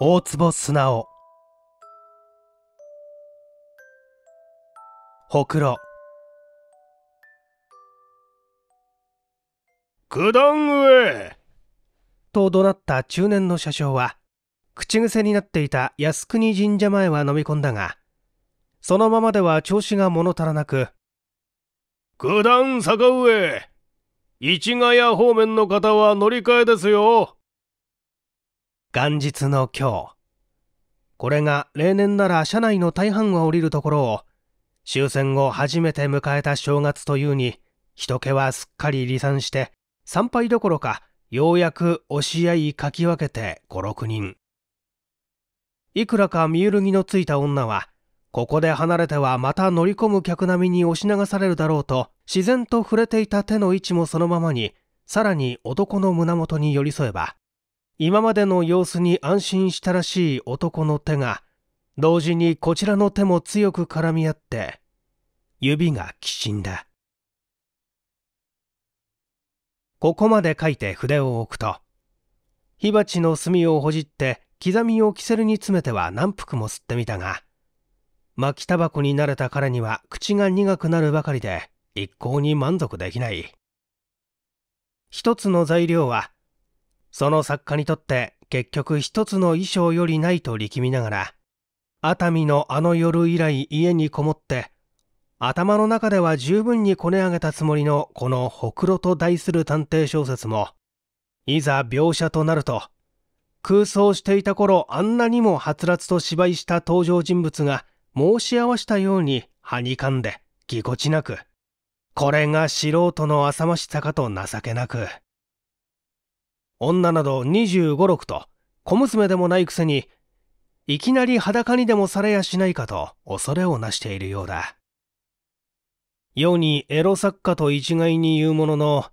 大坪砂を。ほくろ九段上と怒鳴った中年の車掌は口癖になっていた靖国神社前は飲み込んだがそのままでは調子が物足らなく九段坂上市ヶ谷方面の方は乗り換えですよ元日の今日これが例年なら車内の大半は降りるところを終戦後初めて迎えた正月というに人気はすっかり離散して参拝どころかようやく押し合いかき分けて56人いくらか身揺るぎのついた女はここで離れてはまた乗り込む客並みに押し流されるだろうと自然と触れていた手の位置もそのままにさらに男の胸元に寄り添えば今までの様子に安心したらしい男の手が、同時にこちらの手も強く絡み合って、指がきしんだ。ここまで書いて筆を置くと、火鉢の炭をほじって刻みをキセルに詰めては何服も吸ってみたが、巻きタバコに慣れた彼には口が苦くなるばかりで一向に満足できない。一つの材料はその作家にとって結局一つの衣装よりないと力みながら、熱海のあの夜以来家にこもって、頭の中では十分にこね上げたつもりのこのほくろと題する探偵小説も、いざ描写となると、空想していた頃あんなにもはつらつと芝居した登場人物が申し合わしたようにはにかんでぎこちなく、これが素人の浅ましさかと情けなく。女など25、6と、小娘でもないくせに、いきなり裸にでもされやしないかと恐れをなしているようだ。世にエロ作家と一概に言うものの、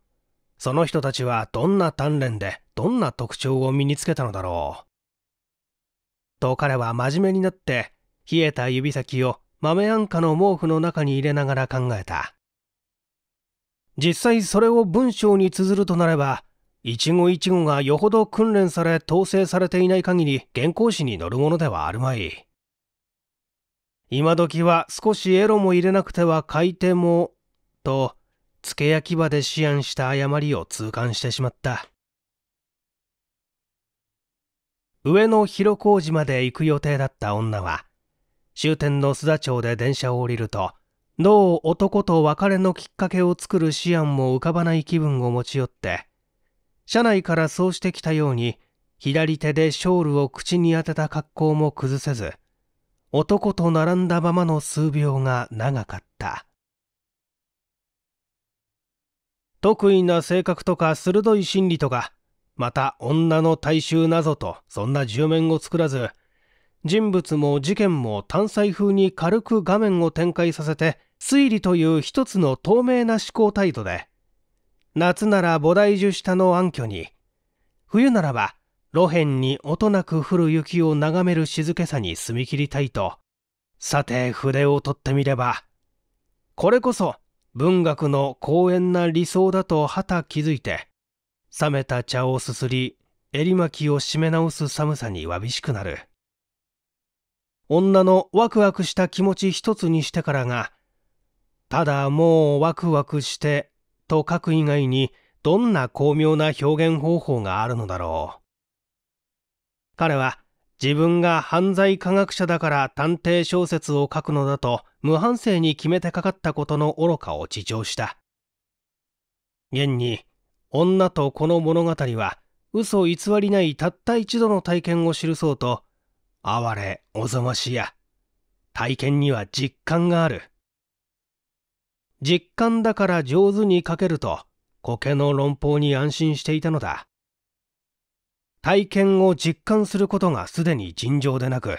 その人たちはどんな鍛錬でどんな特徴を身につけたのだろう。と彼は真面目になって、冷えた指先を豆あんかの毛布の中に入れながら考えた。実際それを文章に綴るとなれば、一期一会がよほど訓練され統制されていない限り原稿紙に載るものではあるまい今時は少しエロも入れなくては書いてもと付け焼き場で思案した誤りを痛感してしまった上野広小路まで行く予定だった女は終点の須田町で電車を降りるとどう男と別れのきっかけを作る思案も浮かばない気分を持ち寄って車内からそうしてきたように左手でショールを口に当てた格好も崩せず男と並んだままの数秒が長かった得意な性格とか鋭い心理とかまた女の大衆なぞとそんな住面を作らず人物も事件も単細風に軽く画面を展開させて推理という一つの透明な思考態度で夏なら菩提樹下の暗渠に冬ならば路辺に音なく降る雪を眺める静けさに澄み切りたいとさて筆を取ってみればこれこそ文学の公園な理想だと旗気づいて冷めた茶をすすり襟巻きを締め直す寒さにわびしくなる女のワクワクした気持ち一つにしてからがただもうワクワクしてと書く以外にどんな巧妙な表現方法があるのだろう彼は自分が犯罪科学者だから探偵小説を書くのだと無反省に決めてかかったことの愚かを自重した現に女とこの物語は嘘偽りないたった一度の体験を記そうと哀れおぞましや体験には実感がある実感だから上手に書けると苔の論法に安心していたのだ体験を実感することがすでに尋常でなく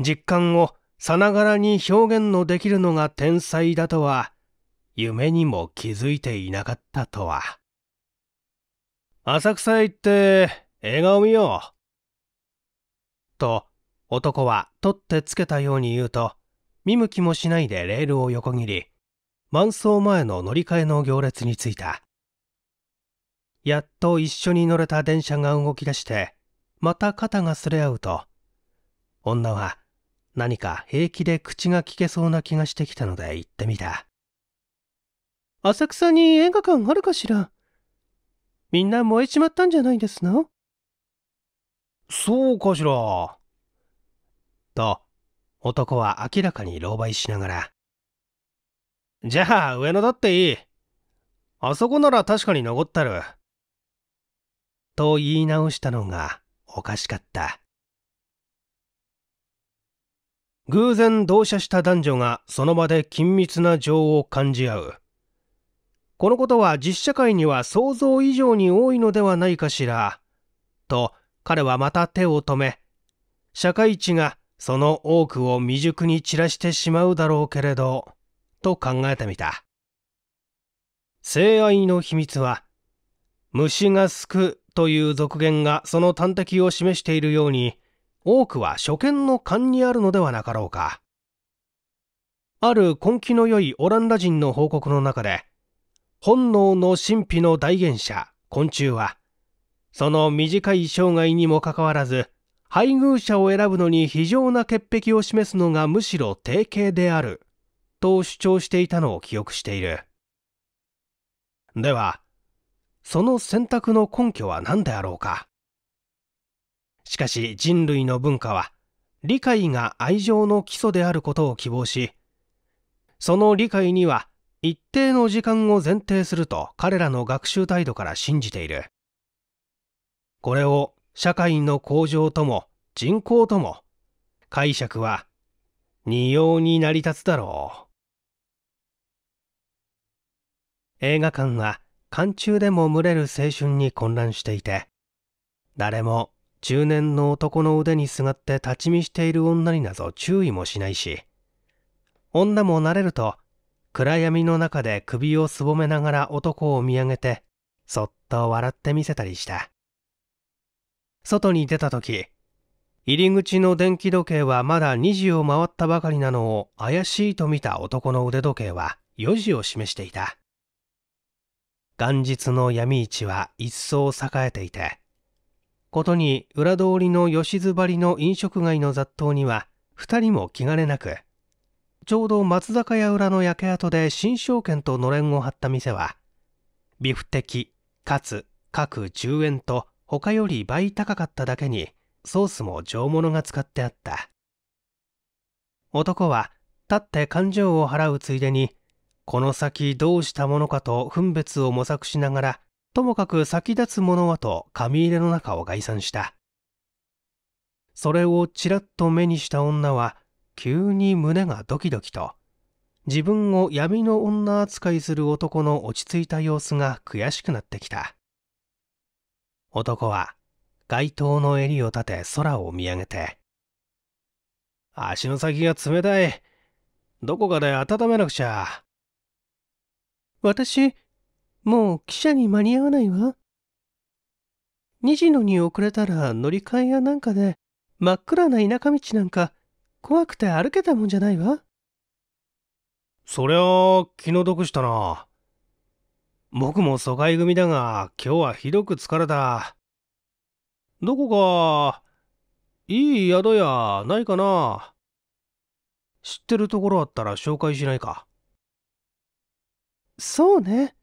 実感をさながらに表現のできるのが天才だとは夢にも気づいていなかったとは浅草へ行って映画を見ようと男は取ってつけたように言うと見向きもしないでレールを横切り満走前の乗り換えの行列に着いたやっと一緒に乗れた電車が動き出してまた肩がすれ合うと女は何か平気で口が利けそうな気がしてきたので行ってみた浅草に映画館あるかしらみんな燃えちまったんじゃないですのそうかしらと男は明らかに狼狽しながらじゃあ、上野だっていい。あそこなら確かに残ったる。と言い直したのがおかしかった。偶然同社した男女がその場で緊密な情を感じ合う。このことは実社会には想像以上に多いのではないかしら。と彼はまた手を止め、社会値がその多くを未熟に散らしてしまうだろうけれど。と考えてみた性愛の秘密は虫がすくという俗言がその端的を示しているように多くは初見の勘にあるのではなかろうかある根気の良いオランダ人の報告の中で本能の神秘の代言者昆虫はその短い生涯にもかかわらず配偶者を選ぶのに非常な潔癖を示すのがむしろ定型であると主張していたのを記憶しているではその選択の根拠は何であろうかしかし人類の文化は理解が愛情の基礎であることを希望しその理解には一定の時間を前提すると彼らの学習態度から信じているこれを社会の向上とも人口とも解釈は二様に成り立つだろう。映画館は寒中でも群れる青春に混乱していて誰も中年の男の腕にすがって立ち見している女になぞ注意もしないし女も慣れると暗闇の中で首をすぼめながら男を見上げてそっと笑ってみせたりした外に出た時入り口の電気時計はまだ2時を回ったばかりなのを怪しいと見た男の腕時計は4時を示していた元日の闇市は一層栄えていて、ことに裏通りの吉津張りの飲食街の雑踏には2人も気兼ねなく、ちょうど松坂屋裏の焼け跡で新証券とのれんを張った店は、ビフテキ、かつ各10円と他より倍高かっただけに、ソースも上物が使ってあった。男は、立って勘定を払うついでに、この先どうしたものかと分別を模索しながら、ともかく先立つものはと紙入れの中を概算した。それをちらっと目にした女は、急に胸がドキドキと、自分を闇の女扱いする男の落ち着いた様子が悔しくなってきた。男は街灯の襟を立て空を見上げて、足の先が冷たい。どこかで温めなくちゃ。私、もう汽車に間に合わないわ。西野に遅れたら乗り換えやなんかで、真っ暗な田舎道なんか、怖くて歩けたもんじゃないわ。そりゃ、気の毒したな。僕も疎開組だが、今日はひどく疲れた。どこか、いい宿やないかな。知ってるところあったら紹介しないか。そうね。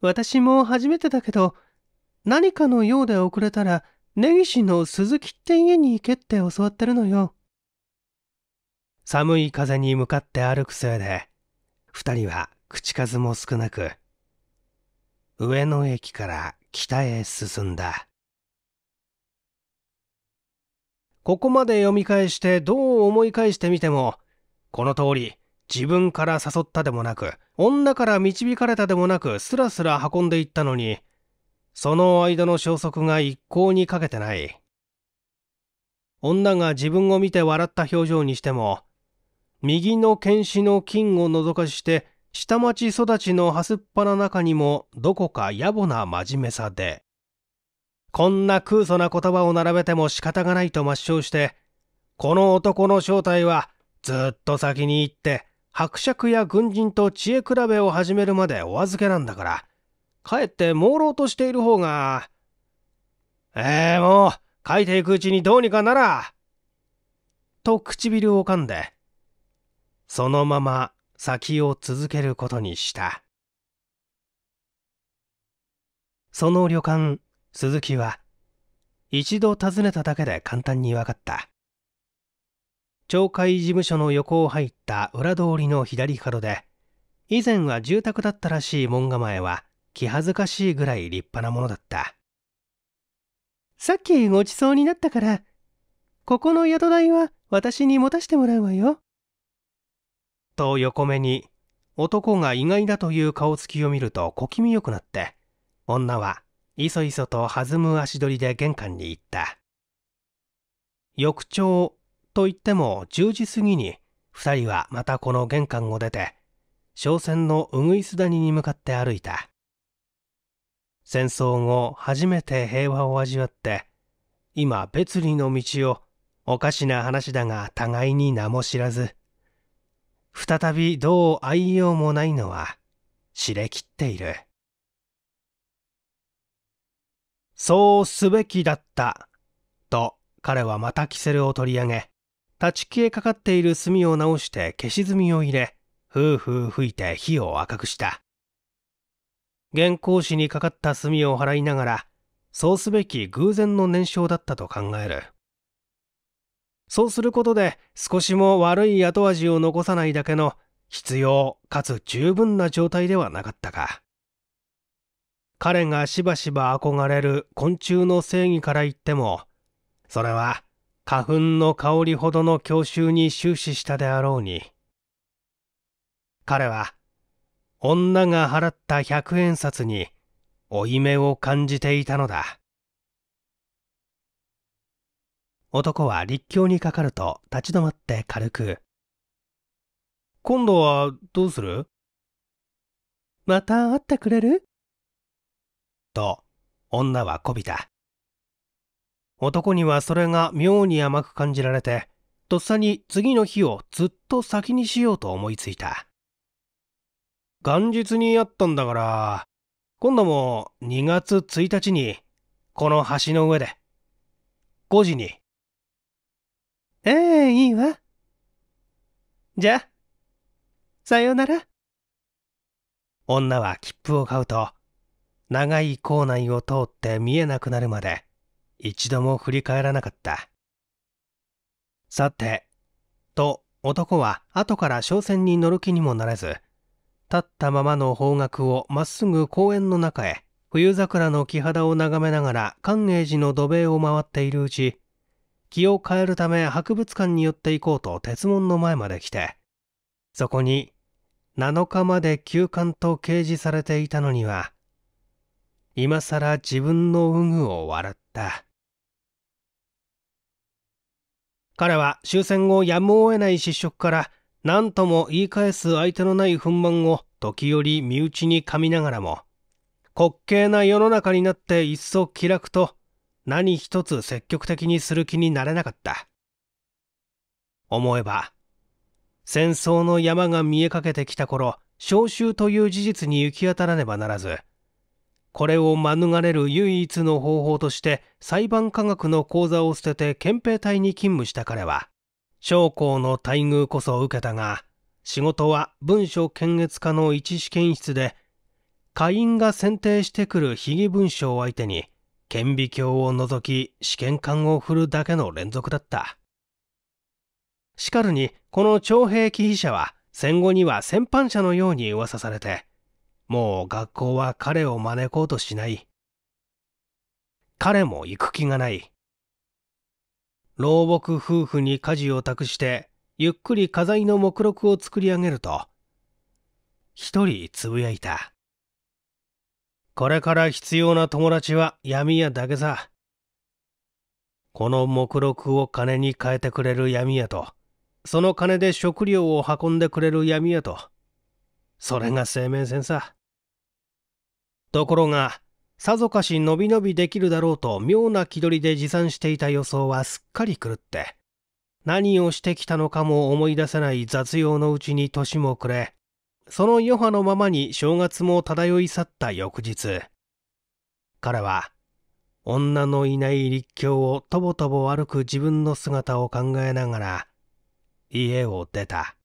私も初めてだけど、何かの用で遅れたら、根岸の鈴木って家に行けって教わってるのよ。寒い風に向かって歩くせいで、二人は口数も少なく、上野駅から北へ進んだ。ここまで読み返してどう思い返してみても、この通り、自分から誘ったでもなく女から導かれたでもなくスラスラ運んでいったのにその間の消息が一向にかけてない女が自分を見て笑った表情にしても右の剣士の金をのぞかして下町育ちのはすっぱな中にもどこか野暮な真面目さでこんな空想な言葉を並べても仕方がないと抹消してこの男の正体はずっと先に行って伯爵や軍人と知恵比べを始めるまでお預けなんだから、かえって朦朧としている方が。ええー、もう、書いていくうちにどうにかなら。と唇を噛んで、そのまま先を続けることにした。その旅館、鈴木は、一度訪ねただけで簡単に分かった。町会事務所の横を入った裏通りの左角で以前は住宅だったらしい門構えは気恥ずかしいぐらい立派なものだったさっきごちそうになったからここの宿題は私に持たせてもらうわよと横目に男が意外だという顔つきを見ると小気味よくなって女はいそいそと弾む足取りで玄関に行った翌朝と言っても10時過ぎに2人はまたこの玄関を出て商船のうぐいす谷に向かって歩いた戦争後初めて平和を味わって今別離の道をおかしな話だが互いに名も知らず再びどう愛用もないのは知れきっているそうすべきだったと彼はまたキセルを取り上げ立ち消えかかっている炭を直して消し炭を入れ、ふうふう吹いて火を赤くした。原稿紙にかかった炭を払いながら、そうすべき偶然の燃焼だったと考える。そうすることで少しも悪い後味を残さないだけの必要かつ十分な状態ではなかったか。彼がしばしば憧れる昆虫の正義から言っても、それは花粉の香りほどの郷愁に終始したであろうに彼は女が払った百円札に負い目を感じていたのだ男は立教にかかると立ち止まって軽く「今度はどうするまた会ってくれる?」と女はこびた男にはそれが妙に甘く感じられて、とっさに次の日をずっと先にしようと思いついた。元日に会ったんだから、今度も2月1日に、この橋の上で、5時に。ええー、いいわ。じゃあ、さよなら。女は切符を買うと、長い校内を通って見えなくなるまで、一度も振り返らなかった。さて、と男は後から商船に乗る気にもなれず、立ったままの方角をまっすぐ公園の中へ、冬桜の木肌を眺めながら寛永寺の土塀を回っているうち、気を変えるため博物館に寄っていこうと鉄門の前まで来て、そこに7日まで休館と掲示されていたのには、今更自分の有無を笑った。彼は終戦後やむを得ない失職から何とも言い返す相手のない憤懣を時折身内に噛みながらも滑稽な世の中になっていっそ気楽と何一つ積極的にする気になれなかった思えば戦争の山が見えかけてきた頃召集という事実に行き当たらねばならずこれを免れる唯一の方法として裁判科学の講座を捨てて憲兵隊に勤務した彼は将校の待遇こそ受けたが仕事は文書検閲課の一試験室で下院が選定してくる被疑文書を相手に顕微鏡を除き試験管を振るだけの連続だったしかるにこの徴兵忌避者は戦後には戦犯者のように噂されてもう学校は彼を招こうとしない。彼も行く気がない。老木夫婦に家事を託して、ゆっくり家財の目録を作り上げると、一人つぶやいた。これから必要な友達は闇屋だけさ。この目録を金に変えてくれる闇屋と、その金で食料を運んでくれる闇屋と、それが生命線さところがさぞかし伸び伸びできるだろうと妙な気取りで持参していた予想はすっかり狂って何をしてきたのかも思い出せない雑用のうちに年も暮れその余波のままに正月も漂い去った翌日彼は女のいない立教をとぼとぼ歩く自分の姿を考えながら家を出た。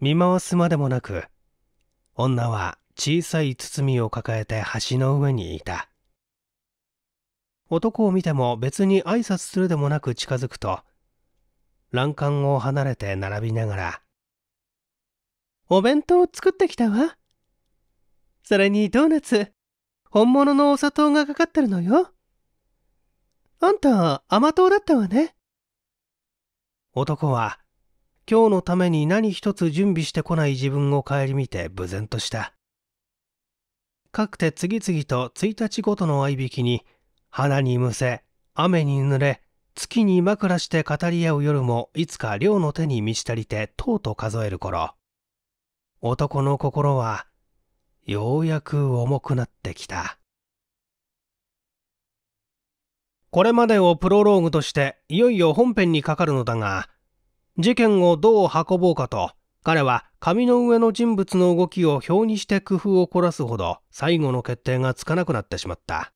見回すまでもなく女は小さい包みを抱えて橋の上にいた男を見ても別に挨拶するでもなく近づくと欄干を離れて並びながら「お弁当を作ってきたわ」それにドーナツ本物のお砂糖がかかってるのよあんた甘党だったわね男は今日のために何一つ準備してこない自分を顧みて無然とした。かくて次々と1日ごとの合いびきに、花にむせ、雨に濡れ、月に枕して語り合う夜もいつか寮の手に満ち足りてとうと数える頃、男の心は、ようやく重くなってきた。これまでをプロローグとして、いよいよ本編にかかるのだが、事件をどう運ぼうかと、彼は紙の上の人物の動きを表にして工夫を凝らすほど最後の決定がつかなくなってしまった。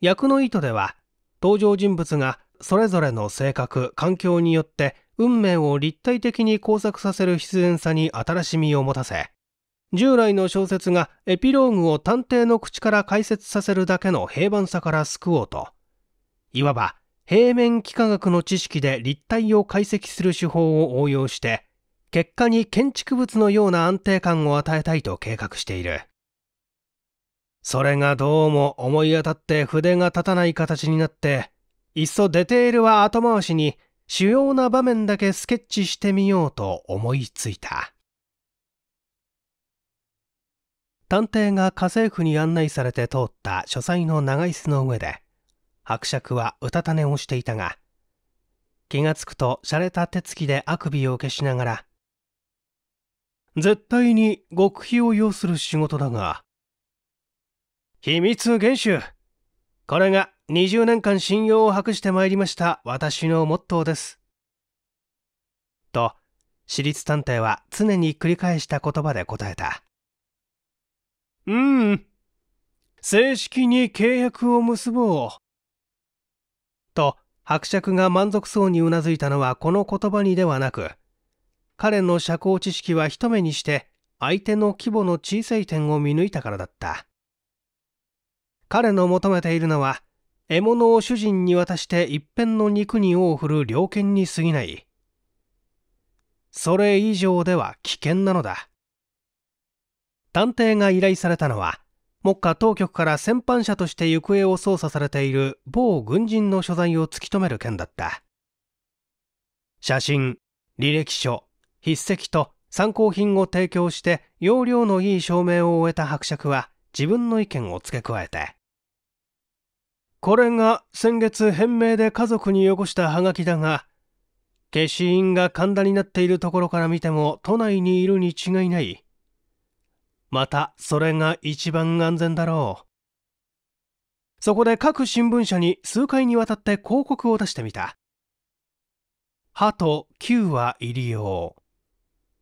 役の意図では、登場人物がそれぞれの性格、環境によって運命を立体的に工作させる必然さに新しみを持たせ、従来の小説がエピローグを探偵の口から解説させるだけの平凡さから救おうと、いわば平面幾何学の知識で立体を解析する手法を応用して結果に建築物のような安定感を与えたいと計画しているそれがどうも思い当たって筆が立たない形になっていっそデテールは後回しに主要な場面だけスケッチしてみようと思いついた探偵が家政婦に案内されて通った書斎の長椅子の上で伯爵はうたた寝をしていたが、気がつくと洒落た手つきであくびを消しながら、絶対に極秘を要する仕事だが、秘密厳守これが20年間信用を博してまいりました私のモットーです。と、私立探偵は常に繰り返した言葉で答えた。うん。正式に契約を結ぼう。と伯爵が満足そうにうなずいたのはこの言葉にではなく彼の社交知識は一目にして相手の規模の小さい点を見抜いたからだった彼の求めているのは獲物を主人に渡して一片の肉に尾を振る猟犬に過ぎないそれ以上では危険なのだ探偵が依頼されたのは目下当局から戦犯者として行方を捜査されている某軍人の所在を突き止める件だった写真履歴書筆跡と参考品を提供して容量のいい証明を終えた伯爵は自分の意見を付け加えてこれが先月返命で家族によこしたハガキだが消印が神田になっているところから見ても都内にいるに違いないまたそれが一番安全だろうそこで各新聞社に数回にわたって広告を出してみた歯と9は入り用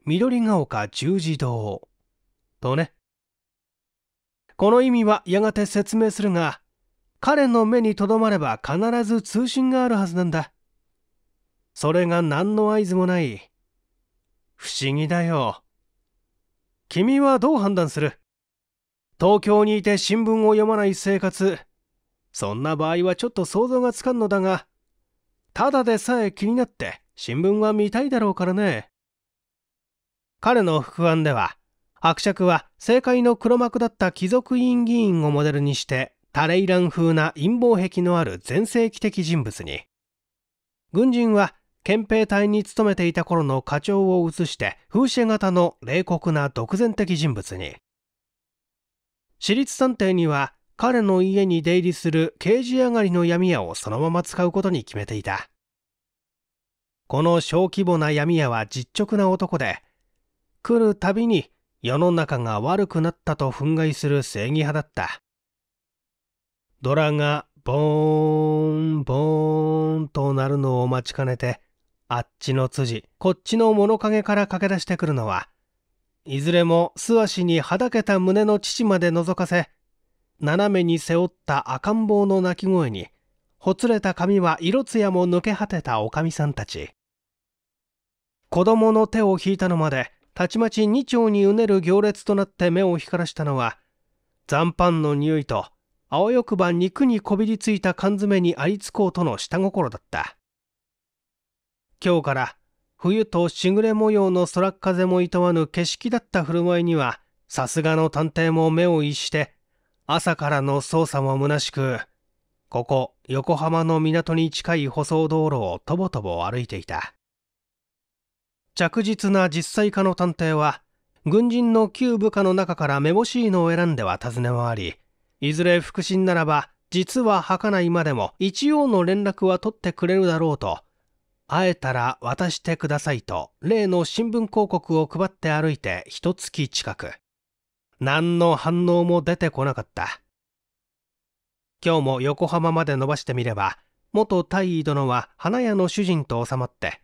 緑が丘十字堂とねこの意味はやがて説明するが彼の目にとどまれば必ず通信があるはずなんだそれが何の合図もない不思議だよ君はどう判断する東京にいて新聞を読まない生活そんな場合はちょっと想像がつかんのだがただでさえ気になって新聞は見たいだろうからね彼の副案では伯爵は政界の黒幕だった貴族院議員をモデルにしてタレイラン風な陰謀癖のある全盛期的人物に軍人は憲兵隊に勤めていた頃の課長を移して風刺型の冷酷な独善的人物に私立探偵には彼の家に出入りする刑事上がりの闇屋をそのまま使うことに決めていたこの小規模な闇屋は実直な男で来るたびに世の中が悪くなったと憤慨する正義派だったドラがボーンボーンとなるのを待ちかねてあっちの辻、こっちの物陰から駆け出してくるのは、いずれも素足にはだけた胸の乳まで覗かせ、斜めに背負った赤ん坊の泣き声に、ほつれた髪は色艶も抜け果てたおかみさんたち。子供の手を引いたのまで、たちまち2丁にうねる行列となって目を光らしたのは、残飯の匂いと、あわよくば肉にこびりついた缶詰にありつこうとの下心だった。今日から冬としぐれ模様の空っ風もいとわぬ景色だった振る舞いにはさすがの探偵も目を逸して朝からの捜査も虚しくここ横浜の港に近い舗装道路をとぼとぼ歩いていた着実な実際家の探偵は軍人の旧部下の中からめぼしいのを選んでは尋ね回りいずれ腹心ならば実は儚いまでも一応の連絡は取ってくれるだろうと会えたら渡してくださいと例の新聞広告を配って歩いて一月近く何の反応も出てこなかった今日も横浜まで伸ばしてみれば元大尉殿は花屋の主人と収まって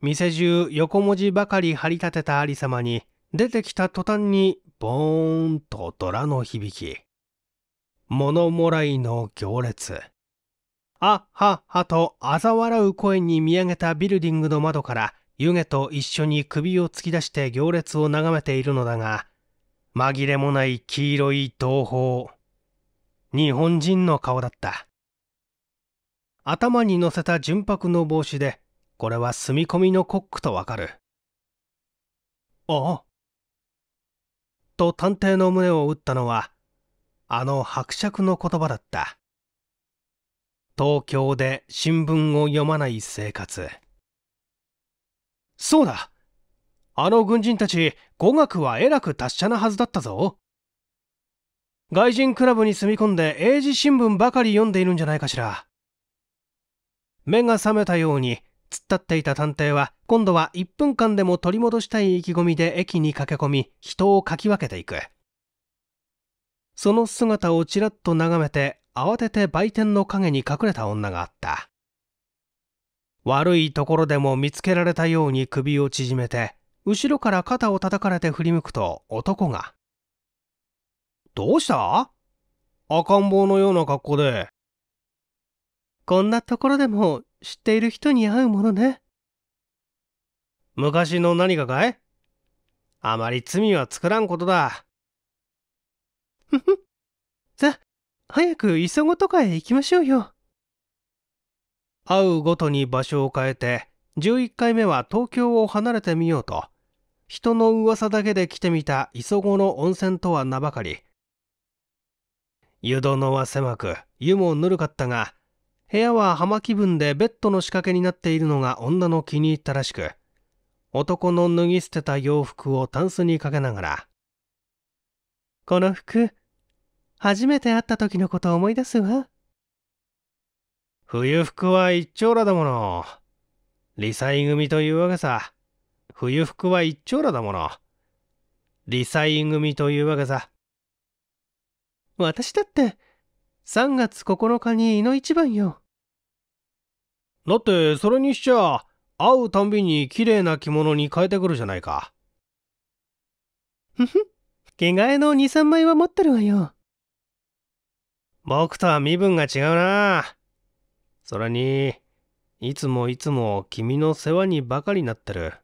店中横文字ばかり張り立てたありさまに出てきた途端にボーンとドラの響き物もらいの行列あははと嘲笑う声に見上げたビルディングの窓から湯気と一緒に首を突き出して行列を眺めているのだが紛れもない黄色い同胞日本人の顔だった頭に乗せた純白の帽子でこれは住み込みのコックとわかるああと探偵の胸を打ったのはあの伯爵の言葉だった東京で新聞を読まない生活そうだあの軍人たち語学はえらく達者なはずだったぞ外人クラブに住み込んで英字新聞ばかり読んでいるんじゃないかしら目が覚めたように突っ立っていた探偵は今度は1分間でも取り戻したい意気込みで駅に駆け込み人をかき分けていくその姿をちらっと眺めて慌てて売店の陰に隠れた女があった悪いところでも見つけられたように首を縮めて後ろから肩を叩かれて振り向くと男が「どうした赤ん坊のような格好で」こんなところでも知っている人に会うものね昔の何かかいあまり罪は作らんことだふふ早く磯子とかへ行きましょうよ。会うごとに場所を変えて、11回目は東京を離れてみようと、人の噂だけで来てみた磯子の温泉とは名ばかり。湯殿は狭く、湯もぬるかったが、部屋は浜気分でベッドの仕掛けになっているのが女の気に入ったらしく、男の脱ぎ捨てた洋服をタンスにかけながら、この服、初めて会った時のことを思い出すわ。冬服は一丁羅だもの。理災組というわけさ。冬服は一丁羅だもの。理災組というわけさ。私だって、3月9日に胃の一番よ。だって、それにしちゃ、会うたんびに綺麗な着物に変えてくるじゃないか。ふふ、着替えの2、3枚は持ってるわよ。僕とは身分が違うな。それに、いつもいつも君の世話にばかりなってる。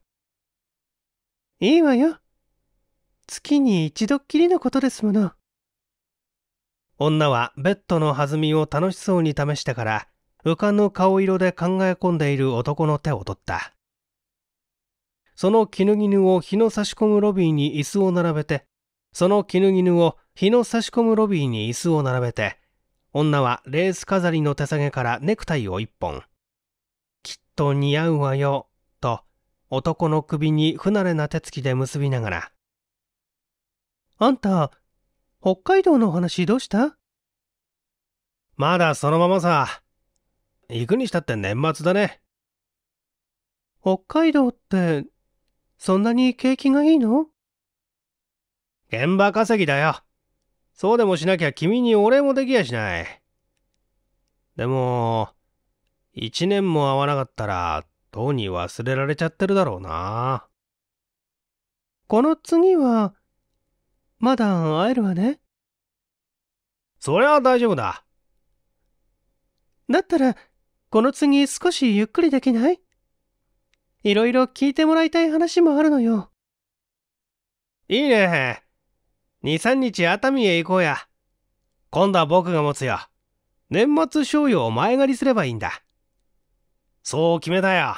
いいわよ。月に一度っきりのことですもの。女はベッドの弾みを楽しそうに試してから、浮かぬ顔色で考え込んでいる男の手を取った。その絹絹を日の差し込むロビーに椅子を並べて、その絹絹を日の差し込むロビーに椅子を並べて、女はレース飾りの手提げからネクタイを一本。きっと似合うわよ、と男の首に不慣れな手つきで結びながら。あんた、北海道の話どうしたまだそのままさ。行くにしたって年末だね。北海道って、そんなに景気がいいの現場稼ぎだよ。そうでもしなきゃ君にお礼もできやしない。でも、一年も会わなかったら、とうに忘れられちゃってるだろうな。この次は、まだ会えるわね。そりゃ大丈夫だ。だったら、この次少しゆっくりできないいろいろ聞いてもらいたい話もあるのよ。いいね。23日熱海へ行こうや今度は僕が持つよ年末賞与を前借りすればいいんだそう決めたよ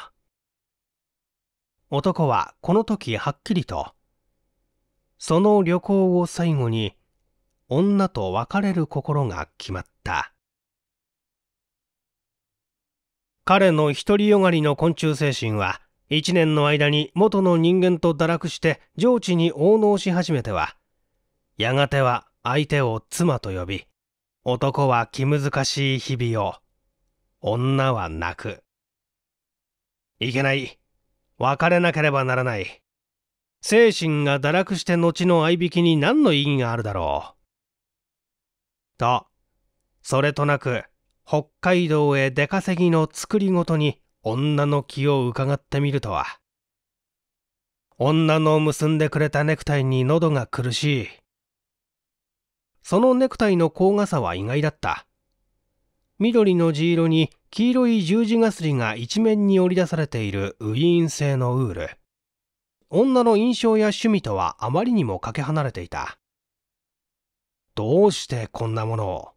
男はこの時はっきりとその旅行を最後に女と別れる心が決まった彼の独りよがりの昆虫精神は一年の間に元の人間と堕落して上智に応能し始めてはやがては相手を妻と呼び、男は気難しい日々を、女は泣く。いけない。別れなければならない。精神が堕落して後の相引きに何の意義があるだろう。と、それとなく、北海道へ出稼ぎの作りごとに女の気を伺ってみるとは。女の結んでくれたネクタイに喉が苦しい。そのネクタイの高雅さは意外だった。緑の地色に黄色い十字がすりが一面に織り出されているウィーン製のウール。女の印象や趣味とはあまりにもかけ離れていた。どうしてこんなものを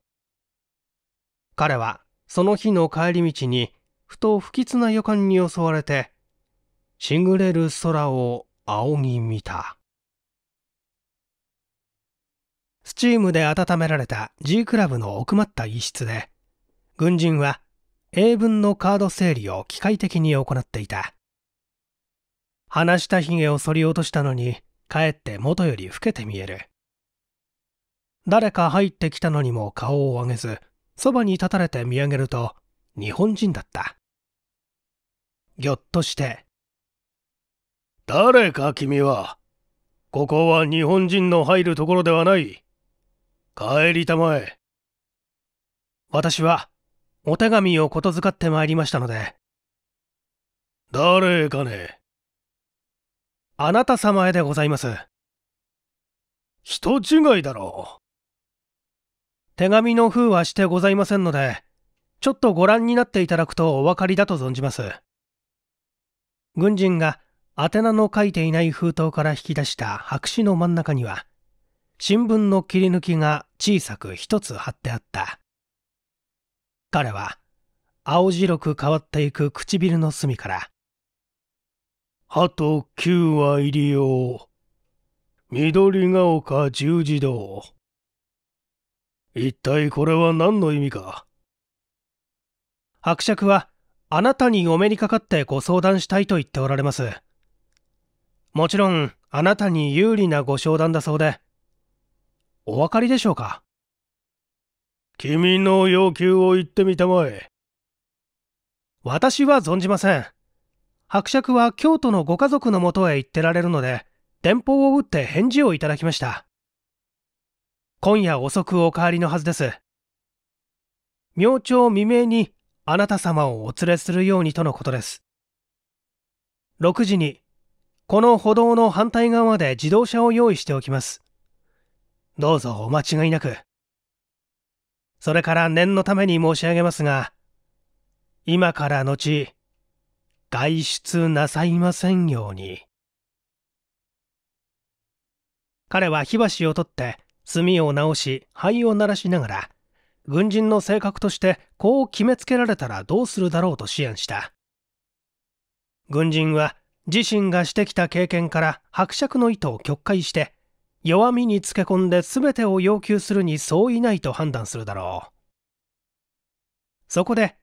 彼はその日の帰り道にふと不吉な予感に襲われて、しぐれる空を仰ぎ見た。スチームで温められた G クラブの奥まった一室で、軍人は英文のカード整理を機械的に行っていた。離した髭を剃り落としたのに、かえって元より老けて見える。誰か入ってきたのにも顔を上げず、そばに立たれて見上げると、日本人だった。ぎょっとして、誰か君は、ここは日本人の入るところではない。帰りたまえ。私は、お手紙をことずかってまいりましたので。誰かね。あなた様へでございます。人違いだろう。手紙の封はしてございませんので、ちょっとご覧になっていただくとお分かりだと存じます。軍人が宛名の書いていない封筒から引き出した白紙の真ん中には、新聞の切り抜きが小さく一つ貼ってあった。彼は青白く変わっていく唇の隅から、あと9羽入りよう。緑が丘十字堂。一体これは何の意味か伯爵は、あなたにお目にかかってご相談したいと言っておられます。もちろん、あなたに有利なご商談だそうで、お分かりでしょうか君の要求を言ってみたまえ。私は存じません。伯爵は京都のご家族のもとへ行ってられるので、電報を打って返事をいただきました。今夜遅くお帰りのはずです。明朝未明にあなた様をお連れするようにとのことです。6時に、この歩道の反対側まで自動車を用意しておきます。どうぞお間違いなく。それから念のために申し上げますが、今から後、外出なさいませんように。彼は火箸を取って炭を直し灰を鳴らしながら軍人の性格としてこう決めつけられたらどうするだろうと思案した軍人は自身がしてきた経験から伯爵の意図を曲解して弱みにつけ込んで全てを要求するに相違ないと判断するだろうそこで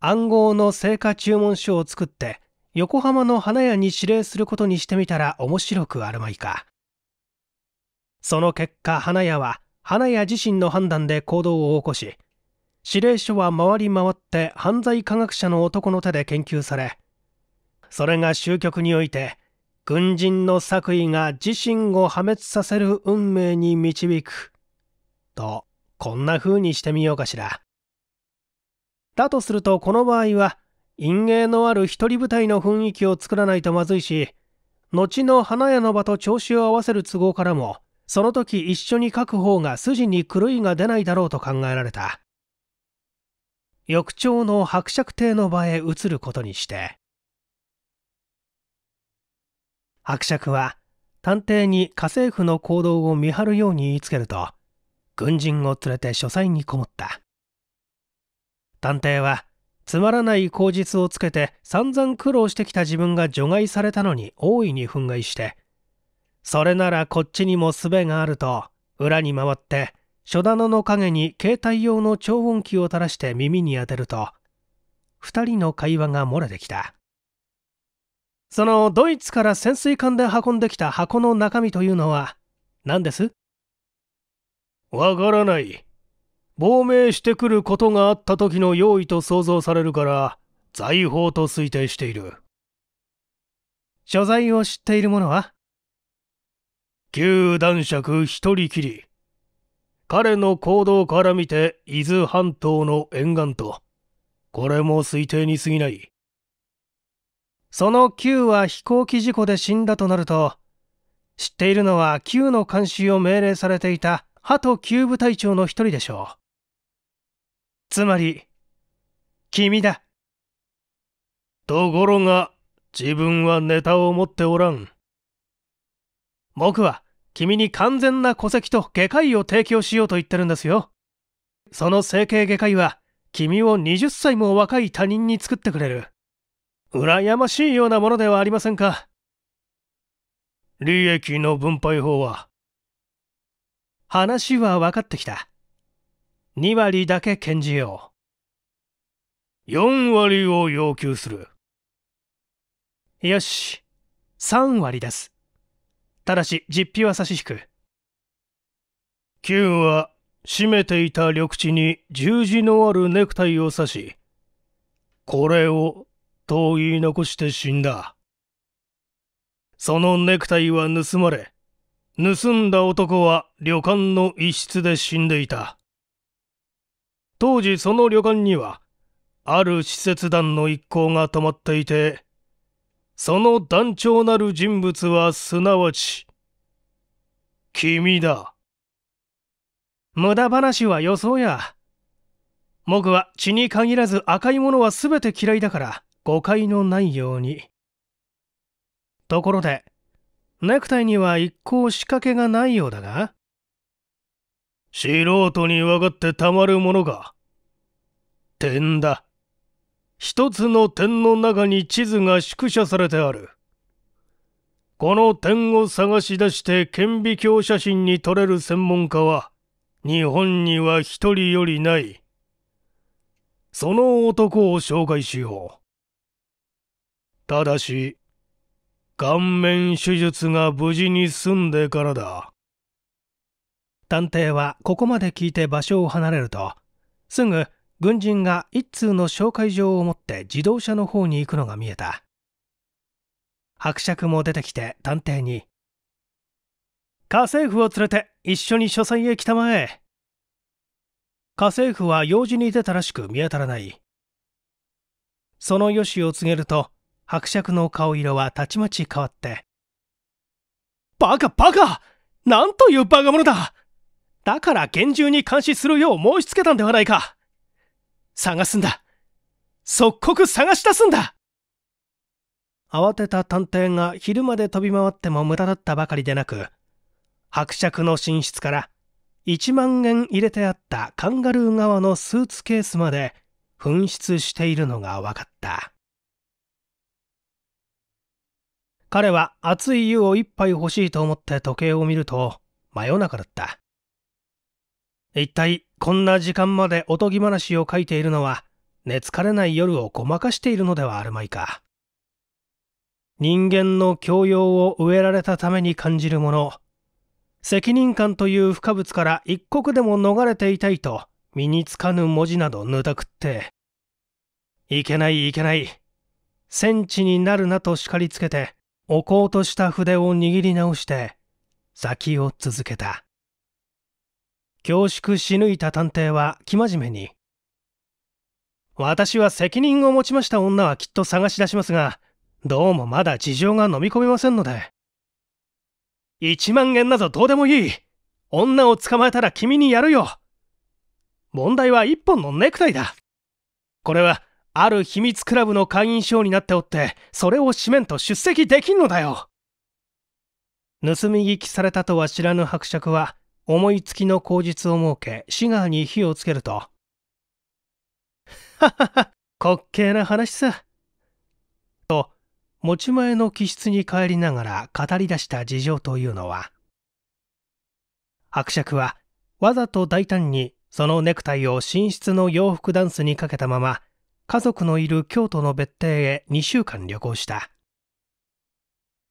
暗号の成果注文書を作って横浜の花屋に指令することにしてみたら面白くあるまいかその結果花屋は花屋自身の判断で行動を起こし指令書は回り回って犯罪科学者の男の手で研究されそれが終局において軍人の作為が自身を破滅させる運命に導く。と、こんな風にしてみようかしら。だとするとこの場合は、陰影のある一人舞台の雰囲気を作らないとまずいし、後の花屋の場と調子を合わせる都合からも、その時一緒に書く方が筋に狂いが出ないだろうと考えられた。翌朝の伯爵邸の場へ移ることにして、伯爵は探偵に家政婦の行動を見張るように言いつけると軍人を連れて書斎にこもった探偵はつまらない口実をつけて散々苦労してきた自分が除外されたのに大いに憤慨してそれならこっちにも術があると裏に回って書棚の陰に携帯用の聴音機を垂らして耳に当てると2人の会話が漏れてきたそのドイツから潜水艦で運んできた箱の中身というのは何ですわからない。亡命してくることがあった時の用意と想像されるから財宝と推定している。所在を知っている者は旧男爵一人きり。彼の行動から見て伊豆半島の沿岸と、これも推定に過ぎない。その Q は飛行機事故で死んだとなると、知っているのは Q の監視を命令されていたハト Q 部隊長の一人でしょう。つまり、君だ。ところが、自分はネタを持っておらん。僕は、君に完全な戸籍と外科医を提供しようと言ってるんですよ。その整形外科医は、君を20歳も若い他人に作ってくれる。羨ましいようなものではありませんか利益の分配法は話は分かってきた2割だけ献じよう4割を要求するよし3割ですただし実費は差し引く9は閉めていた緑地に十字のあるネクタイを刺しこれをと言い残して死んだ。そのネクタイは盗まれ、盗んだ男は旅館の一室で死んでいた。当時その旅館には、ある使節団の一行が泊まっていて、その団長なる人物はすなわち、君だ。無駄話は予想や。僕は血に限らず赤いものは全て嫌いだから、誤解のないようにところでネクタイには一向仕掛けがないようだが素人に分かってたまるものが点だ一つの点の中に地図が縮写されてあるこの点を探し出して顕微鏡写真に撮れる専門家は日本には一人よりないその男を紹介しよう。ただし、顔面手術が無事に済んでからだ。探偵はここまで聞いて場所を離れると、すぐ軍人が一通の紹介状を持って自動車の方に行くのが見えた。伯爵も出てきて探偵に、家政婦を連れて一緒に書斎へ来たまえ。家政婦は用事に出たらしく見当たらない。その良しを告げると、伯爵の顔色はたちまち変わって、バカバカなんというバカ者だだから厳重に監視するよう申し付けたんではないか探すんだ即刻探し出すんだ慌てた探偵が昼まで飛び回っても無駄だったばかりでなく、伯爵の寝室から1万円入れてあったカンガルー側のスーツケースまで紛失しているのが分かった。彼は熱い湯を一杯欲しいと思って時計を見ると真夜中だった一体こんな時間までおとぎ話を書いているのは寝つかれない夜をごまかしているのではあるまいか人間の教養を植えられたために感じるもの責任感という不可物から一刻でも逃れていたいと身につかぬ文字などぬたくっていけないいけない戦地になるなと叱りつけて置こうとした筆を握り直して先を続けた恐縮し抜いた探偵は生真面目に私は責任を持ちました女はきっと探し出しますがどうもまだ事情が飲み込めませんので1万円などどうでもいい女を捕まえたら君にやるよ問題は1本のネクタイだこれはある秘密クラブの会員証になっておって、それを紙面と出席できんのだよ。盗み聞きされたとは知らぬ伯爵は、思いつきの口実を設け、シガーに火をつけると。ははは、滑稽な話さ。と、持ち前の気質に帰りながら語り出した事情というのは。伯爵は、わざと大胆にそのネクタイを寝室の洋服ダンスにかけたまま、家族のいる京都の別邸へ2週間旅行した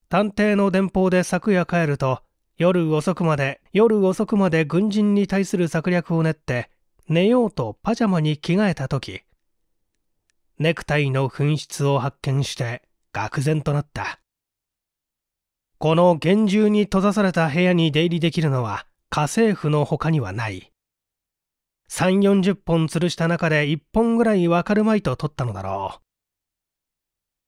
探偵の電報で昨夜帰ると夜遅くまで夜遅くまで軍人に対する策略を練って寝ようとパジャマに着替えた時ネクタイの紛失を発見して愕然となったこの厳重に閉ざされた部屋に出入りできるのは家政婦の他にはない3、40本吊るした中で1本ぐらいわかるまいと取ったのだろ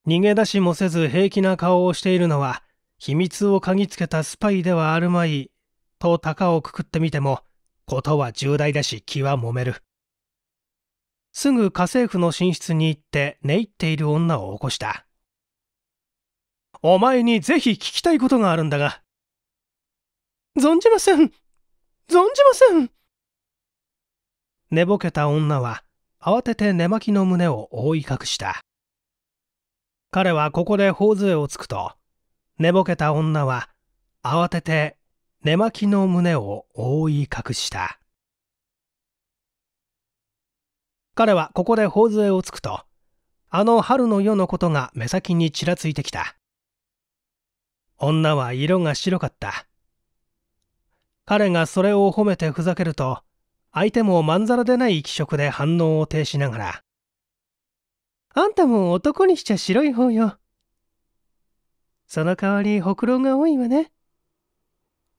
う。逃げ出しもせず平気な顔をしているのは、秘密を嗅ぎつけたスパイではあるまい、と鷹をくくってみても、ことは重大だし気は揉める。すぐ家政婦の寝室に行って寝入っている女を起こした。お前にぜひ聞きたいことがあるんだが。存じません。存じません。寝ぼけた女は慌てて寝巻きの胸を覆い隠した彼はここで頬杖をつくと寝ぼけた女は慌てて寝巻きの胸を覆い隠した彼はここで頬杖をつくとあの春の夜のことが目先にちらついてきた女は色が白かった彼がそれを褒めてふざけると相手もまんざらでない気色で反応を呈しながらあんたも男にしちゃ白い方よ。その代わりほくろが多いわね。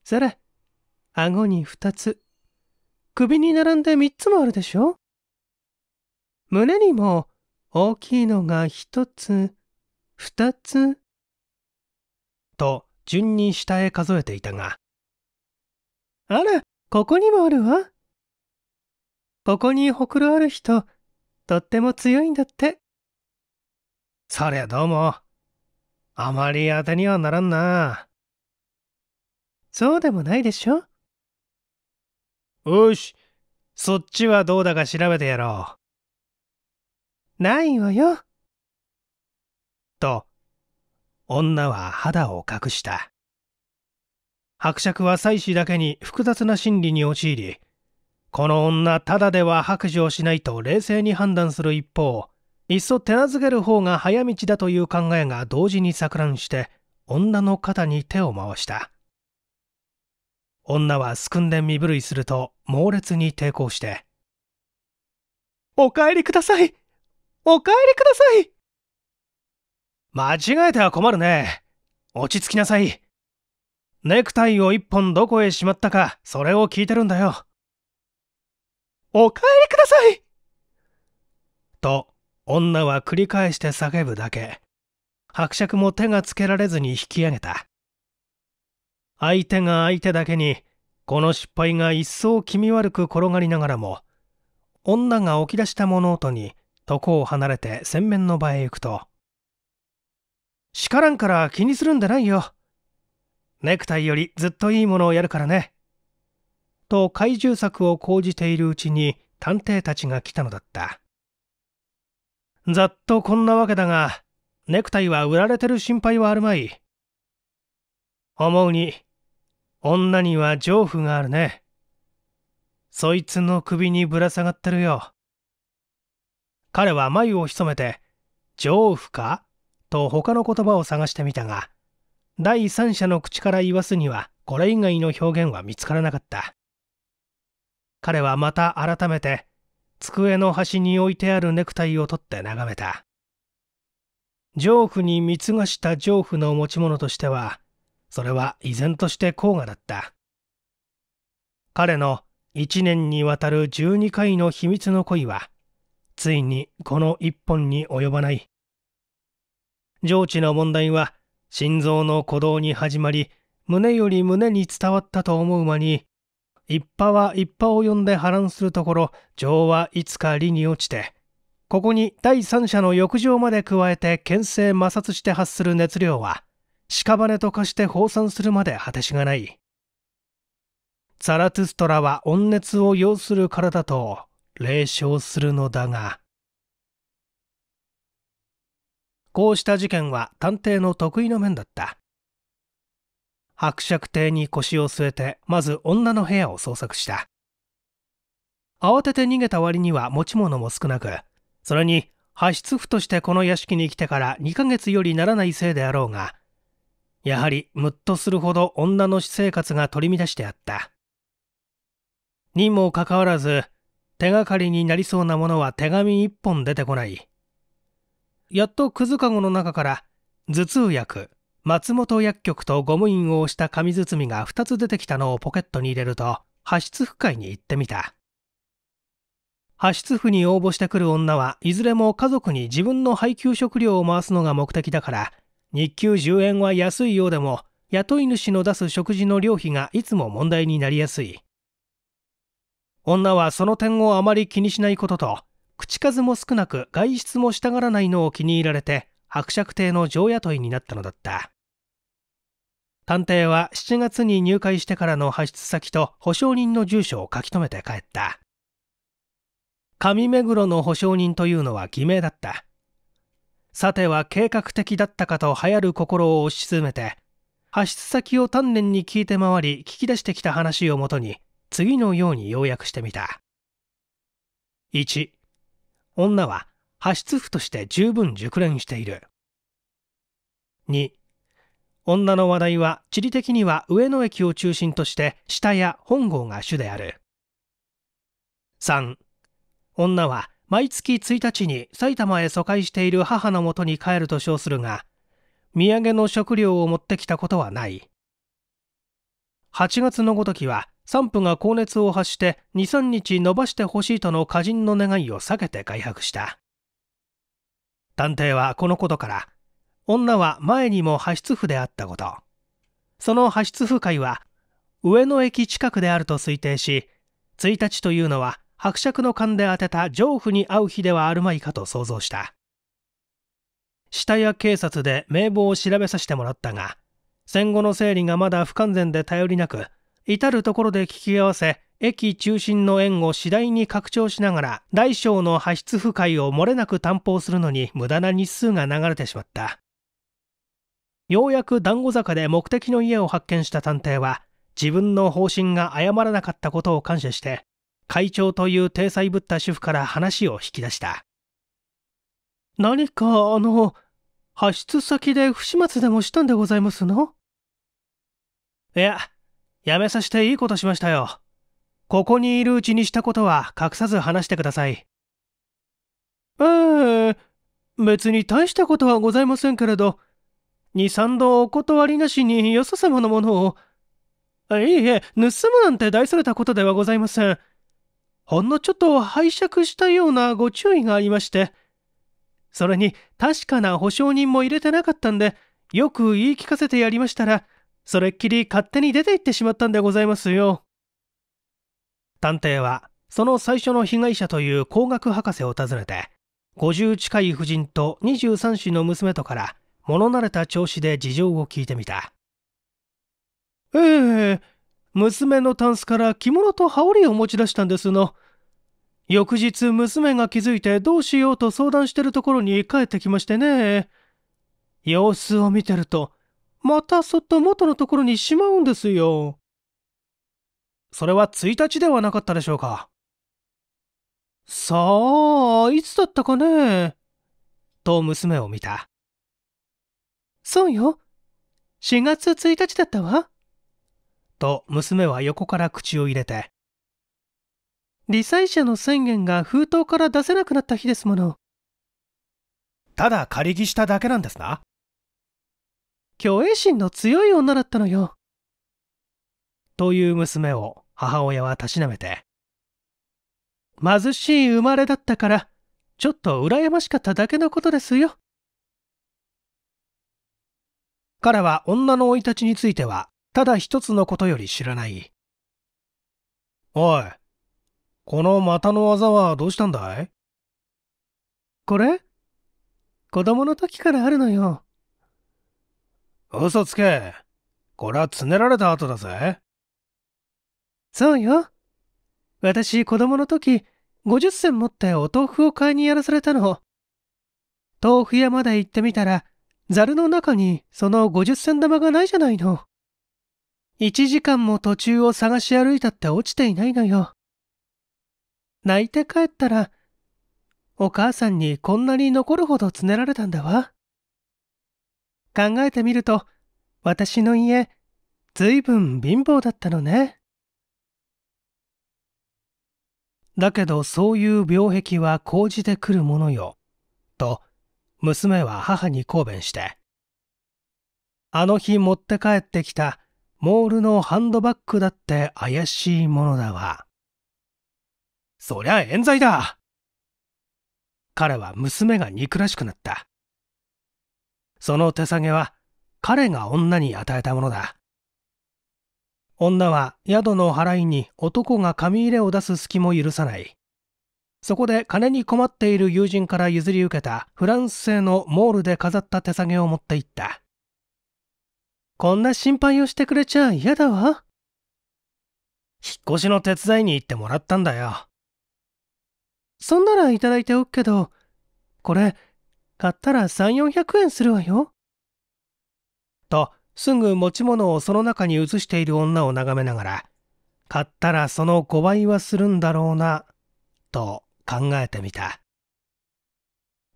そら、顎に2つ、首に並んで3つもあるでしょ胸にも大きいのが1つ、2つ。と、順に下へ数えていたが。あら、ここにもあるわ。ここにほくろある人、とっても強いんだって。そりゃどうも。あまり当てにはならんな。そうでもないでしょよし、そっちはどうだか調べてやろう。ないわよ。と、女は肌を隠した。伯爵は妻子だけに複雑な心理に陥り、この女ただでは白状しないと冷静に判断する一方いっそ手なずける方が早道だという考えが同時に錯乱して女の肩に手を回した女はすくんで身震いすると猛烈に抵抗して「お帰りくださいお帰りください!」間違えては困るね落ち着きなさいネクタイを一本どこへしまったかそれを聞いてるんだよお帰りくださいと、女は繰り返して叫ぶだけ。伯爵も手がつけられずに引き上げた。相手が相手だけに、この失敗が一層気味悪く転がりながらも、女が起き出した物音に床を離れて洗面の場へ行くと、叱らんから気にするんでないよ。ネクタイよりずっといいものをやるからね。と怪獣策を講じているうちに探偵たちが来たのだったざっとこんなわけだがネクタイは売られてる心配はあるまい思うに女には情婦があるねそいつの首にぶら下がってるよ彼は眉を潜めて「情婦か?」と他の言葉を探してみたが第三者の口から言わすにはこれ以外の表現は見つからなかった彼はまた改めて机の端に置いてあるネクタイを取って眺めた。上婦に貢がした上婦の持ち物としては、それは依然として高賀だった。彼の一年にわたる12回の秘密の恋は、ついにこの一本に及ばない。上智の問題は、心臓の鼓動に始まり、胸より胸に伝わったと思う間に、一派は一派を呼んで波乱するところ情はいつか理に落ちてここに第三者の浴場まで加えて牽制摩擦して発する熱量は屍と化して放散するまで果てしがないザラトゥストラは温熱を要するからだと霊笑するのだがこうした事件は探偵の得意の面だった伯爵邸に腰を据えてまず女の部屋を捜索した慌てて逃げた割には持ち物も少なくそれに派出婦としてこの屋敷に来てから2ヶ月よりならないせいであろうがやはりムッとするほど女の私生活が取り乱してあったにもかかわらず手がかりになりそうなものは手紙一本出てこないやっとくずかごの中から頭痛薬松本薬局とゴム印を押した紙包みが2つ出てきたのをポケットに入れると、派出婦会に行ってみた。派出婦に応募してくる女はいずれも家族に自分の配給食料を回すのが目的だから、日給10円は安いようでも、雇い主の出す食事の料費がいつも問題になりやすい。女はその点をあまり気にしないことと、口数も少なく外出もしたがらないのを気に入られて、伯爵邸の常雇いになったのだった。探偵は7月に入会してからの発出先と保証人の住所を書き留めて帰った。上目黒の保証人というのは偽名だった。さては計画的だったかと流行る心を推し進めて、発出先を丹念に聞いて回り聞き出してきた話をもとに、次のように要約してみた。1、女は発出婦として十分熟練している。2、女の話題は地理的には上野駅を中心として下や本郷が主である3女は毎月1日に埼玉へ疎開している母のもとに帰ると称するが土産の食料を持ってきたことはない8月のごときは散布が高熱を発して23日延ばしてほしいとの歌人の願いを避けて開発した探偵はこのことから女は前にも派出婦であったことその派出婦会は上野駅近くであると推定し1日というのは伯爵の勘で当てた上夫に会う日ではあるまいかと想像した死体や警察で名簿を調べさせてもらったが戦後の整理がまだ不完全で頼りなく至る所で聞き合わせ駅中心の円を次第に拡張しながら大小の派出不快を漏れなく担保するのに無駄な日数が流れてしまったようやく団子坂で目的の家を発見した探偵は、自分の方針が誤らなかったことを感謝して、会長という体裁ぶった主婦から話を引き出した。何かあの、発出先で不始末でもしたんでございますのいや、やめさせていいことしましたよ。ここにいるうちにしたことは隠さず話してください。ええー、別に大したことはございませんけれど、に三度お断りなしによそ様のものを。いいえ、盗むなんて大それたことではございません。ほんのちょっと拝借したようなご注意がありまして。それに、確かな保証人も入れてなかったんで、よく言い聞かせてやりましたら、それっきり勝手に出て行ってしまったんでございますよ。探偵は、その最初の被害者という工学博士を訪ねて、50近い夫人と23子の娘とから、物慣れた調子で事情を聞いてみた。ええー、娘のタンスから着物と羽織を持ち出したんですの。翌日娘が気づいてどうしようと相談してるところに帰ってきましてね。様子を見てると、またそっと元のところにしまうんですよ。それは1日ではなかったでしょうか。さあ、いつだったかね。と娘を見た。そうよ。4月1日だったわ。と娘は横から口を入れて。理災者の宣言が封筒から出せなくなった日ですもの。ただ借り着しただけなんですな。虚栄心の強い女だったのよ。という娘を母親はたしなめて。貧しい生まれだったから、ちょっと羨ましかっただけのことですよ。彼は女の生い立ちについては、ただ一つのことより知らない。おい、この股の技はどうしたんだいこれ子供の時からあるのよ。嘘つけ。これはつねられた後だぜ。そうよ。私、子供の時、50銭持ってお豆腐を買いにやらされたの。豆腐屋まで行ってみたら、ざるの中にその五十銭玉がないじゃないの。一時間も途中を探し歩いたって落ちていないのよ。泣いて帰ったら、お母さんにこんなに残るほどつねられたんだわ。考えてみると、私の家、ずいぶん貧乏だったのね。だけどそういう病壁は講じてくるものよ、と娘は母に抗弁して、あの日持って帰ってきたモールのハンドバッグだって怪しいものだわ。そりゃ冤罪だ彼は娘が憎らしくなった。その手下げは彼が女に与えたものだ。女は宿の払いに男が紙入れを出す隙も許さない。そこで金に困っている友人から譲り受けたフランス製のモールで飾った手提げを持って行った。こんな心配をしてくれちゃ嫌だわ。引っ越しの手伝いに行ってもらったんだよ。そんならいただいておくけど、これ、買ったら3、400円するわよ。と、すぐ持ち物をその中に移している女を眺めながら、買ったらその5倍はするんだろうな、と。考えてみた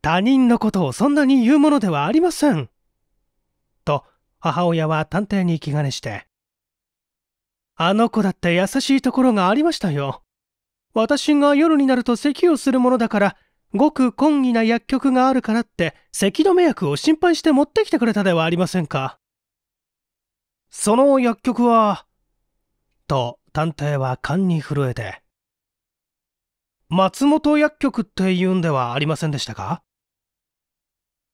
他人のことをそんなに言うものではありませんと母親は探偵に気兼ねしてあの子だって優しいところがありましたよ私が夜になると咳をするものだからごく懇意な薬局があるからって咳止め薬を心配して持ってきてくれたではありませんかその薬局はと探偵は勘に震えて松本薬局って言うんではありませんでしたか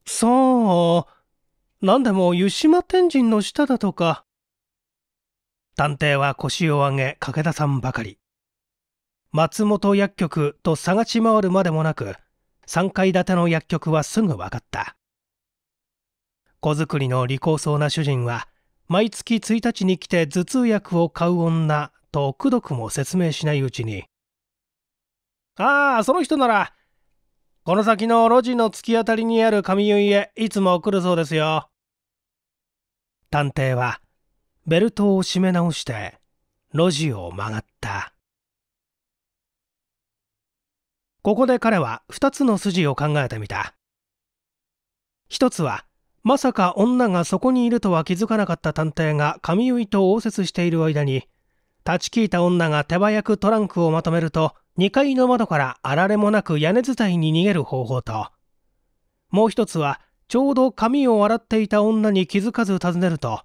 そう。何でも湯島天神の下だとか。探偵は腰を上げ武田さんばかり。松本薬局と探し回るまでもなく、3階建ての薬局はすぐ分かった。子作りの利口そうな主人は、毎月1日に来て頭痛薬を買う女とくどくも説明しないうちに、ああ、その人なら、この先の路地の突き当たりにある神湯へいつも来るそうですよ。探偵は、ベルトを締め直して、路地を曲がった。ここで彼は2つの筋を考えてみた。1つは、まさか女がそこにいるとは気づかなかった探偵が神結と応接している間に立ち聞いた女が手早くトランクをまとめると、2階の窓からあられもなく屋根伝いに逃げる方法と、もう一つは、ちょうど髪を洗っていた女に気づかず尋ねると、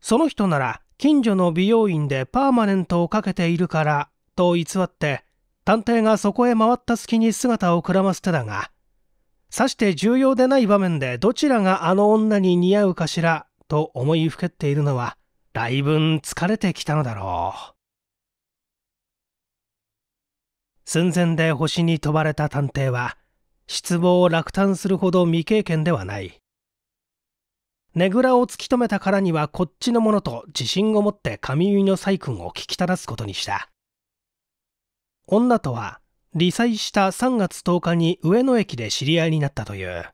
その人なら近所の美容院でパーマネントをかけているから、と偽って、探偵がそこへ回った隙に姿をくらます手だが、さして重要でない場面でどちらがあの女に似合うかしら、と思いふけっているのは、だいぶん疲れてきたのだろう寸前で星に飛ばれた探偵は失望を落胆するほど未経験ではないねぐらを突き止めたからにはこっちのものと自信を持って髪結いの細君を聞きただすことにした女とは離災した3月10日に上野駅で知り合いになったという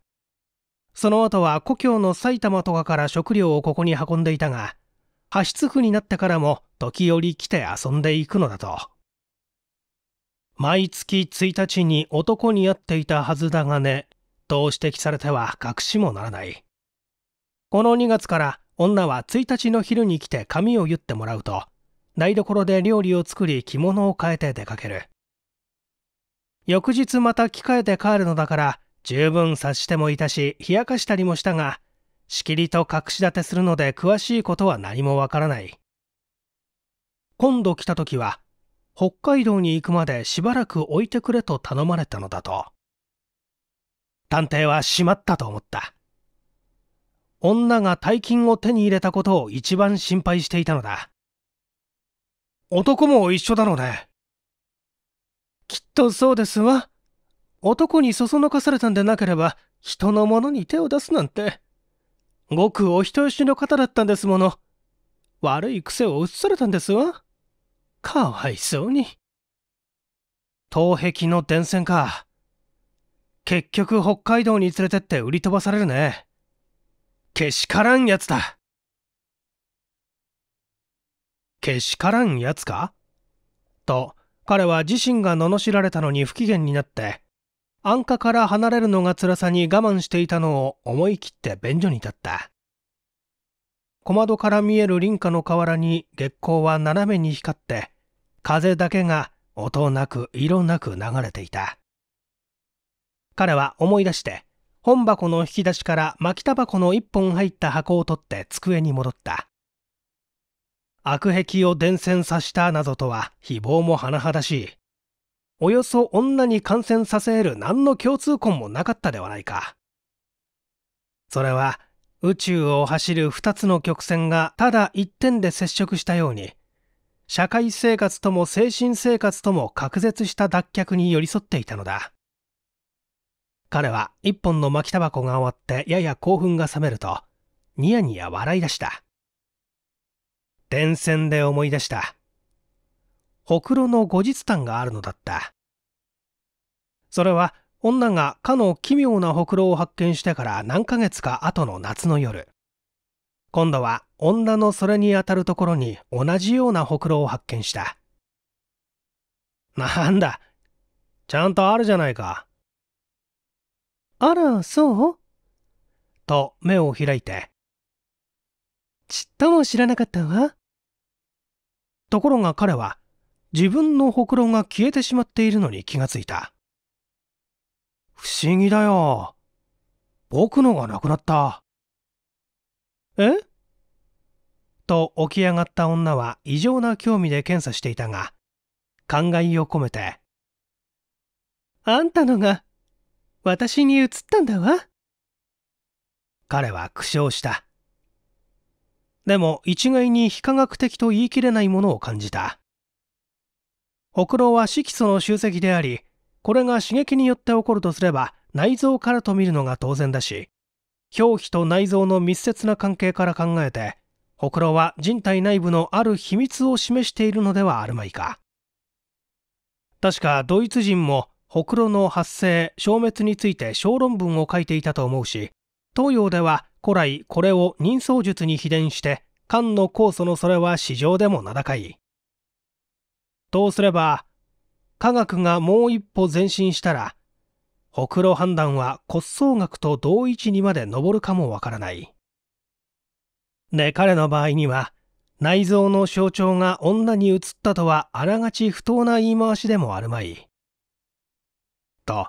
その後は故郷の埼玉とかから食料をここに運んでいたが破出婦になってからも時折来て遊んでいくのだと毎月1日に男に会っていたはずだがねと指摘されては隠しもならないこの2月から女は1日の昼に来て髪を結ってもらうと台所で料理を作り着物を変えて出かける翌日また着替えて帰るのだから十分察してもいたし冷やかしたりもしたがしきりと隠し立てするので詳しいことは何もわからない今度来た時は北海道に行くまでしばらく置いてくれと頼まれたのだと探偵はしまったと思った女が大金を手に入れたことを一番心配していたのだ男も一緒だろうねきっとそうですわ男にそそのかされたんでなければ人のものに手を出すなんてごくお人よしの方だったんですもの。悪い癖をうつされたんですわ。かわいそうに。東壁の電線か。結局北海道に連れてって売り飛ばされるね。けしからんやつだ。けしからんやつかと、彼は自身が罵られたのに不機嫌になって、安価から離れるのが辛さに我慢していたのを思い切って便所に立った。小窓から見える林家の河原に月光は斜めに光って、風だけが音なく色なく流れていた。彼は思い出して、本箱の引き出しから巻きタバコの一本入った箱を取って机に戻った。悪癖を伝染させたなどとは非謀も甚だしい。およそ女に感染させる何の共通根もなかったではないか。それは宇宙を走る2つの曲線がただ一点で接触したように、社会生活とも精神生活とも隔絶した脱却に寄り添っていたのだ。彼は一本の巻きタバコが終わってやや興奮が冷めると、ニヤニヤ笑い出した。電線で思い出した。ほくろの後日談があるのだった。それは女がかの奇妙なほくろを発見してから何ヶ月か後の夏の夜。今度は女のそれにあたるところに同じようなほくろを発見した。なんだ、ちゃんとあるじゃないか。あら、そうと目を開いて。ちっとも知らなかったわ。ところが彼は自分のほくろが消えてしまっているのに気がついた。不思議だよ。僕のがなくなった。えと起き上がった女は異常な興味で検査していたが、感慨を込めて、あんたのが私に移ったんだわ。彼は苦笑した。でも一概に非科学的と言い切れないものを感じた。ほくろは色素の集積でありこれが刺激によって起こるとすれば内臓からと見るのが当然だし表皮と内臓の密接な関係から考えてほくろは人体内部のある秘密を示しているのではあるまいか確かドイツ人もほくろの発生消滅について小論文を書いていたと思うし東洋では古来これを人相術に秘伝して漢の酵素のそれは史上でも名高いそうすれば、科学がもう一歩前進したら、ほくろ判断は骨相学と同位置にまで上るかもわからない。で、彼の場合には、内臓の象徴が女に移ったとはあらがち不当な言い回しでもあるまい。と、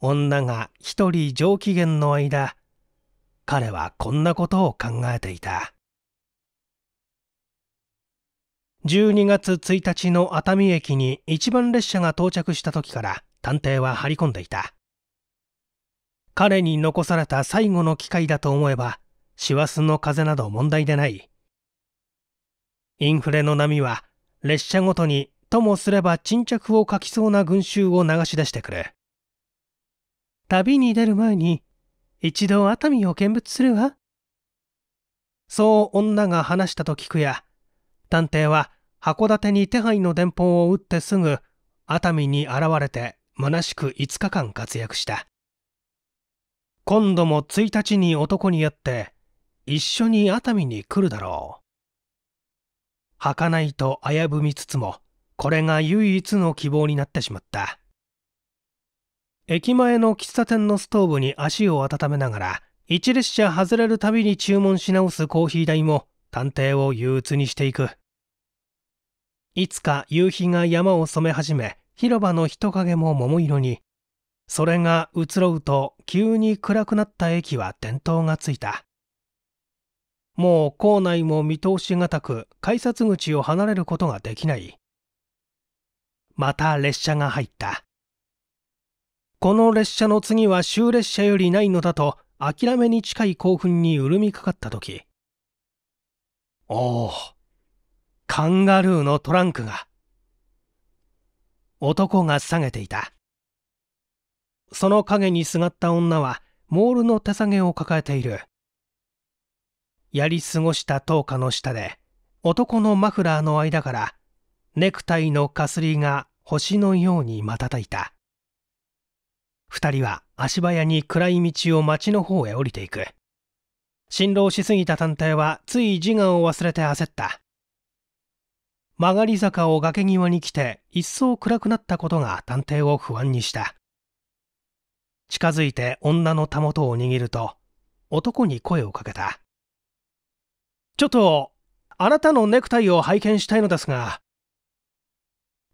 女が一人上機嫌の間、彼はこんなことを考えていた。12月1日の熱海駅に一番列車が到着した時から探偵は張り込んでいた。彼に残された最後の機会だと思えば、師走の風など問題でない。インフレの波は列車ごとにともすれば沈着を欠きそうな群衆を流し出してくる。旅に出る前に一度熱海を見物するわ。そう女が話したと聞くや、探偵は函館に手配の電報を打ってすぐ熱海に現れて虚しく5日間活躍した今度も1日に男に会って一緒に熱海に来るだろう儚いと危ぶみつつもこれが唯一の希望になってしまった駅前の喫茶店のストーブに足を温めながら一列車外れるたびに注文し直すコーヒー代も探偵を憂鬱にしていくいつか夕日が山を染め始め広場の人影も桃色にそれが移ろうと急に暗くなった駅は電灯がついたもう構内も見通しがたく改札口を離れることができないまた列車が入ったこの列車の次は終列車よりないのだと諦めに近い興奮に潤みかかった時おおカンガルーのトランクが男が下げていたその影にすがった女はモールの手提げを抱えているやり過ごした灯火の下で男のマフラーの間からネクタイのかすりが星のように瞬いた二人は足早に暗い道を町の方へ降りていく辛労しすぎた探偵はつい自我を忘れて焦った曲がり坂を崖際に来て一層暗くなったことが探偵を不安にした近づいて女のたもとを握ると男に声をかけたちょっとあなたのネクタイを拝見したいのですが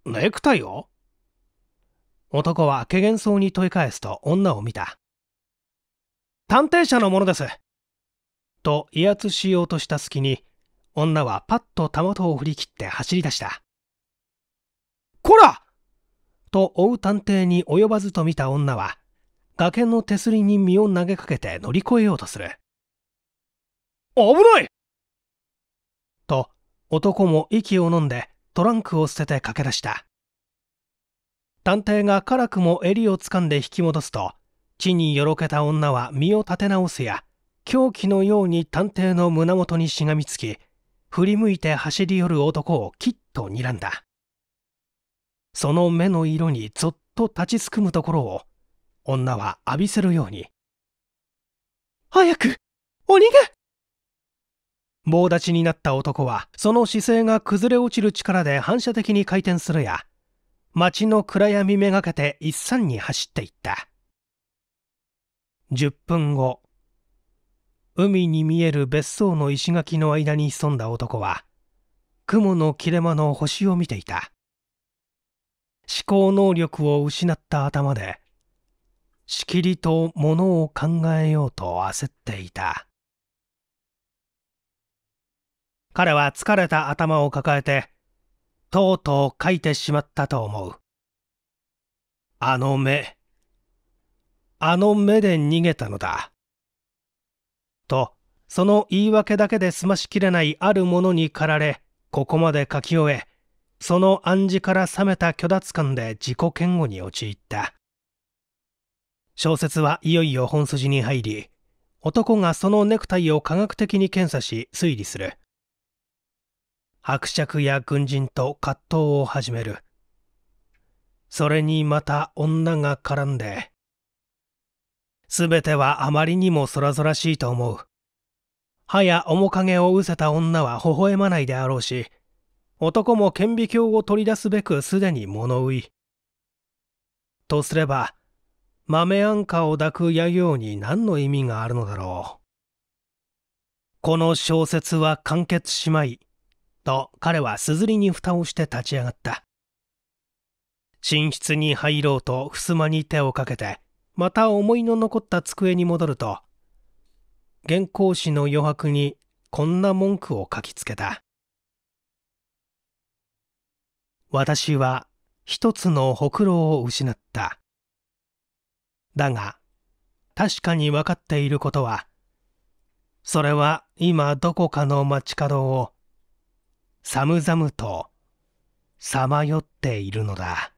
ネクタイを男は怪げそうに問い返すと女を見た探偵社のものですと威圧しようとした隙に女はパッとたもとを振り切って走り出した。こらと追う探偵に及ばずと見た女は、崖の手すりに身を投げかけて乗り越えようとする。危ないと、男も息を呑んでトランクを捨てて駆け出した。探偵が辛くも襟を掴んで引き戻すと、地によろけた女は身を立て直すや、狂気のように探偵の胸元にしがみつき、振り向いて走り寄る男をきっと睨んだその目の色にぞっと立ちすくむところを女は浴びせるように早く鬼が!」棒立ちになった男はその姿勢が崩れ落ちる力で反射的に回転するや街の暗闇めがけて一山に走っていった10分後海に見える別荘の石垣の間に潜んだ男は雲の切れ間の星を見ていた思考能力を失った頭でしきりとものを考えようと焦っていた彼は疲れた頭を抱えてとうとう書いてしまったと思うあの目あの目で逃げたのだと、その言い訳だけで済ましきれないあるものに駆られ、ここまで書き終え、その暗示から冷めた虚脱感で自己嫌悪に陥った。小説はいよいよ本筋に入り、男がそのネクタイを科学的に検査し推理する。伯爵や軍人と葛藤を始める。それにまた女が絡んで、すべてはあまりにもそらそらしいと思う。歯や面影を失せた女は微笑まないであろうし、男も顕微鏡を取り出すべくすでに物言い。とすれば、豆あんかを抱く野行に何の意味があるのだろう。この小説は完結しまい、と彼は硯に蓋をして立ち上がった。寝室に入ろうと襖に手をかけて、また思いの残った机に戻ると原稿紙の余白にこんな文句を書きつけた私は一つのほくろを失っただが確かに分かっていることはそれは今どこかの街角を寒々とさまよっているのだ。